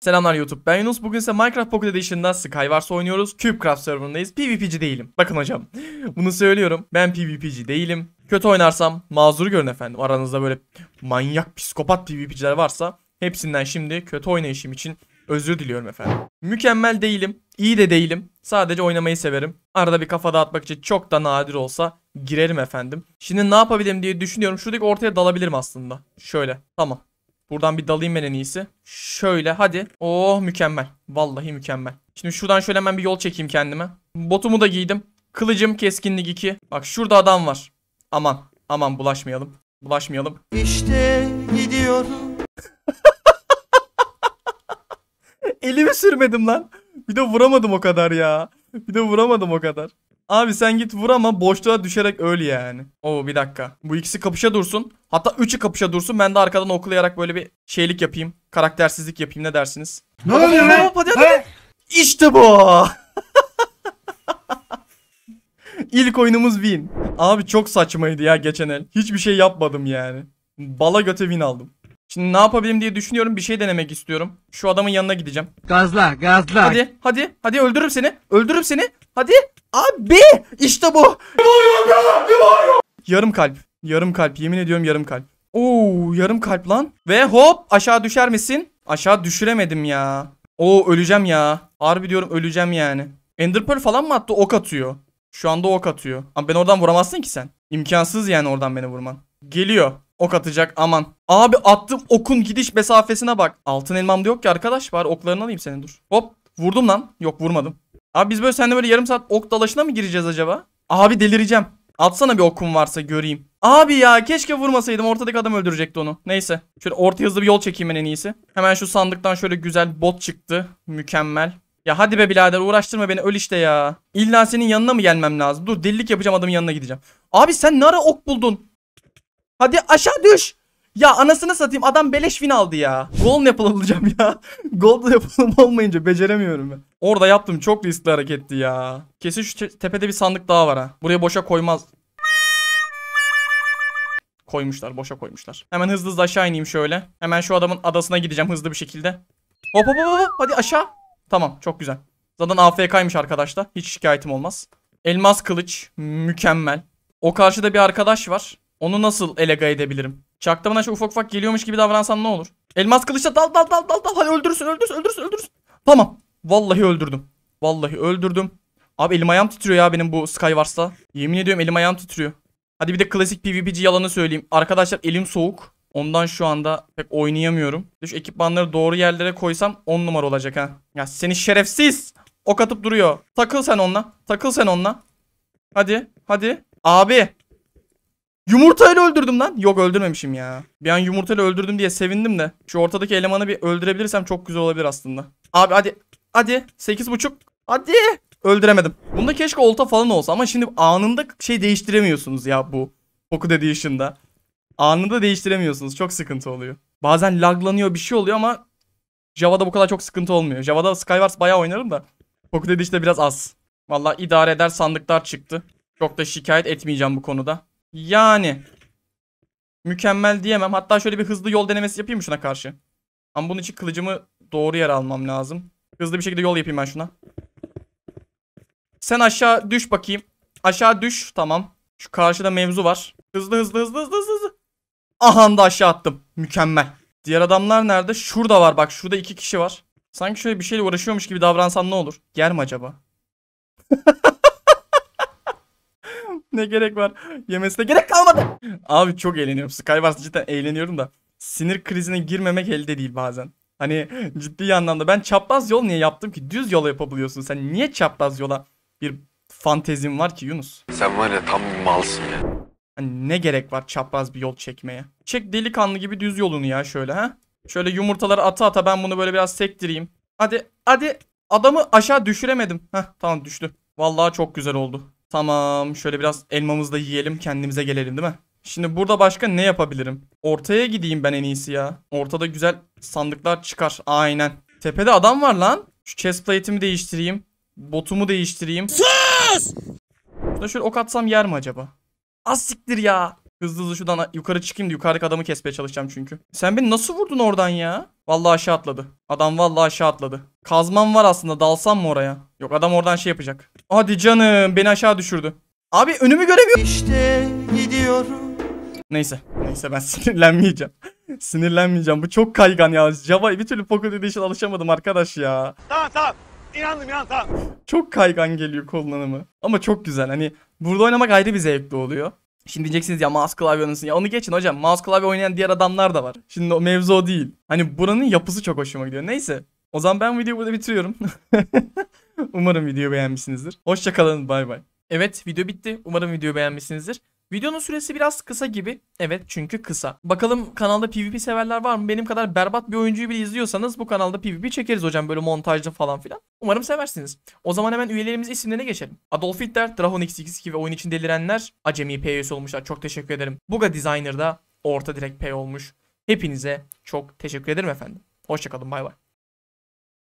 Selamlar YouTube ben Yunus bugün ise Minecraft Pocket Edition'da Skywars oynuyoruz CubeCraft serverındayız PvP'ci değilim bakın hocam bunu söylüyorum ben PvP'ci değilim kötü oynarsam mazur görün efendim aranızda böyle manyak psikopat PvP'ciler varsa hepsinden şimdi kötü oynayışım için özür diliyorum efendim mükemmel değilim İyi de değilim sadece oynamayı severim arada bir kafa dağıtmak için çok da nadir olsa girerim efendim şimdi ne yapabilirim diye düşünüyorum şuradaki ortaya dalabilirim aslında şöyle tamam Buradan bir dalayım ben en iyisi. Şöyle hadi. Oh mükemmel. Vallahi mükemmel. Şimdi şuradan şöyle hemen bir yol çekeyim kendime. Botumu da giydim. Kılıcım keskinlik 2. Bak şurada adam var. Aman aman bulaşmayalım. Bulaşmayalım. İşte gidiyorum. Elimi sürmedim lan. Bir de vuramadım o kadar ya. Bir de vuramadım o kadar. Abi sen git vur ama boşluğa düşerek öl yani. Oo bir dakika. Bu ikisi kapışa dursun. Hatta üçü kapışa dursun. Ben de arkadan okulayarak böyle bir şeylik yapayım. Karaktersizlik yapayım ne dersiniz? Ne oluyor lan? Hadi hadi. İşte bu. İlk oyunumuz win. Abi çok saçmaydı ya geçen el. Hiçbir şey yapmadım yani. Bala göte win aldım. Şimdi ne yapabilirim diye düşünüyorum. Bir şey denemek istiyorum. Şu adamın yanına gideceğim. Gazla, gazla. Hadi, hadi, hadi öldürürüm seni. Öldürürüm seni. Hadi. Abi işte bu. Yarım kalp. Yarım kalp. Yemin ediyorum yarım kalp. Oo yarım kalp lan. Ve hop aşağı düşer misin? Aşağı düşüremedim ya. Oo öleceğim ya. Harbi diyorum öleceğim yani. Ender Pearl falan mı attı? Ok atıyor. Şu anda ok atıyor. Ama ben oradan vuramazsın ki sen. İmkansız yani oradan beni vurman. Geliyor. Ok atacak aman. Abi attım okun gidiş mesafesine bak. Altın elmam da yok ki arkadaş. Bari oklarını alayım senin dur. Hop vurdum lan. Yok vurmadım. Abi biz böyle seninle böyle yarım saat ok dalaşına mı gireceğiz acaba? Abi delireceğim. Atsana bir okum varsa göreyim. Abi ya keşke vurmasaydım ortadaki adam öldürecekti onu. Neyse. Şöyle orta hızlı bir yol çekeyim ben en iyisi. Hemen şu sandıktan şöyle güzel bot çıktı. Mükemmel. Ya hadi be birader uğraştırma beni öl işte ya. İlla senin yanına mı gelmem lazım? Dur delilik yapacağım adamın yanına gideceğim. Abi sen nara ok buldun? Hadi aşağı düş. Ya anasını satayım adam beleş win aldı ya. Gold apple alacağım ya. Gold apple olmayınca beceremiyorum ben. Orada yaptım çok riskli hareketti ya. Kesin şu tepede bir sandık daha var ha. Buraya boşa koymaz. Koymuşlar boşa koymuşlar. Hemen hızlı hızlı aşağı ineyim şöyle. Hemen şu adamın adasına gideceğim hızlı bir şekilde. Hop hop hop hadi aşağı. Tamam çok güzel. Zaten AFK'ymış arkadaşlar. Hiç şikayetim olmaz. Elmas kılıç mükemmel. O karşıda bir arkadaş var. Onu nasıl elega edebilirim? Çakta bana şu ufak ufak geliyormuş gibi davransan ne olur? Elmas kılıçla dal dal dal dal dal. Hadi öldürürsün öldürürsün öldürürsün öldürürsün. Tamam. Vallahi öldürdüm. Vallahi öldürdüm. Abi elim ayağım titriyor ya benim bu Skywars'ta. Yemin ediyorum elim ayağım titriyor. Hadi bir de klasik PvP'ci yalanı söyleyeyim. Arkadaşlar elim soğuk. Ondan şu anda pek oynayamıyorum. Şu ekipmanları doğru yerlere koysam 10 numara olacak ha. Ya seni şerefsiz. Ok atıp duruyor. Takıl sen onunla. Takıl sen onunla. Hadi. Hadi. Abi. Yumurtayla öldürdüm lan. Yok öldürmemişim ya. Bir an yumurtayla öldürdüm diye sevindim de. Şu ortadaki elemanı bir öldürebilirsem çok güzel olabilir aslında. Abi hadi. Hadi. sekiz buçuk Hadi. Öldüremedim. Bunda keşke olta falan olsa ama şimdi anında şey değiştiremiyorsunuz ya bu. Pocket Edition'da. Anında değiştiremiyorsunuz. Çok sıkıntı oluyor. Bazen laglanıyor bir şey oluyor ama Java'da bu kadar çok sıkıntı olmuyor. Java'da Skywars bayağı oynarım da. Pocket Edition'da biraz az. Valla idare eder sandıklar çıktı. Çok da şikayet etmeyeceğim bu konuda. Yani. Mükemmel diyemem. Hatta şöyle bir hızlı yol denemesi yapayım şuna karşı. Ama bunun için kılıcımı doğru yere almam lazım. Hızlı bir şekilde yol yapayım ben şuna. Sen aşağı düş bakayım. Aşağı düş. Tamam. Şu karşıda mevzu var. Hızlı hızlı hızlı hızlı hızlı. hızlı. Aha da aşağı attım. Mükemmel. Diğer adamlar nerede? Şurada var bak. Şurada iki kişi var. Sanki şöyle bir şeyle uğraşıyormuş gibi davransan ne olur? Yer mi acaba? ne gerek var? Yemesine gerek kalmadı. Abi çok eğleniyorum. Skywars'ta cidden eğleniyorum da. Sinir krizine girmemek elde değil bazen. Hani ciddi anlamda ben çapraz yol niye yaptım ki? Düz yola yapabiliyorsun. Sen niye çapraz yola bir fantezin var ki Yunus? Sen var ya tam bir malsın ya. Hani ne gerek var çapraz bir yol çekmeye? Çek delikanlı gibi düz yolunu ya şöyle ha. Şöyle yumurtaları ata ata ben bunu böyle biraz sektireyim. Hadi hadi adamı aşağı düşüremedim. Heh tamam düştü. Vallahi çok güzel oldu. Tamam şöyle biraz elmamızı da yiyelim kendimize gelelim değil mi? Şimdi burada başka ne yapabilirim? Ortaya gideyim ben en iyisi ya. Ortada güzel sandıklar çıkar. Aynen. Tepede adam var lan. Şu chest plate'imi değiştireyim. Botumu değiştireyim. Sus! Şurada şöyle ok atsam yer mi acaba? Az ya. Hızlı hızlı şuradan yukarı çıkayım da yukarıdaki adamı kesmeye çalışacağım çünkü. Sen beni nasıl vurdun oradan ya? Vallahi aşağı atladı. Adam vallahi aşağı atladı. Kazmam var aslında dalsam mı oraya? Yok adam oradan şey yapacak. Hadi canım beni aşağı düşürdü. Abi önümü göremiyorum. İşte gidiyorum. Neyse. Neyse ben sinirlenmeyeceğim. sinirlenmeyeceğim. Bu çok kaygan ya. Java bir türlü Pocket Edition alışamadım arkadaş ya. Tamam tamam. İnandım ya tamam. Çok kaygan geliyor kullanımı. Ama çok güzel. Hani burada oynamak ayrı bir zevkli oluyor. Şimdi diyeceksiniz ya mouse klavye oynasın. Ya onu geçin hocam. Mouse klavye oynayan diğer adamlar da var. Şimdi o mevzu o değil. Hani buranın yapısı çok hoşuma gidiyor. Neyse. O zaman ben videoyu burada bitiriyorum. Umarım videoyu beğenmişsinizdir. Hoşçakalın. Bay bay. Evet video bitti. Umarım videoyu beğenmişsinizdir. Videonun süresi biraz kısa gibi. Evet çünkü kısa. Bakalım kanalda PvP severler var mı? Benim kadar berbat bir oyuncuyu bile izliyorsanız bu kanalda PvP çekeriz hocam böyle montajlı falan filan. Umarım seversiniz. O zaman hemen üyelerimiz isimlerine geçelim. Adolf Hitler, Drahon X22 ve oyun için delirenler acemi PYS olmuşlar. Çok teşekkür ederim. Buga Designer da orta direkt P olmuş. Hepinize çok teşekkür ederim efendim. Hoşçakalın bay bay.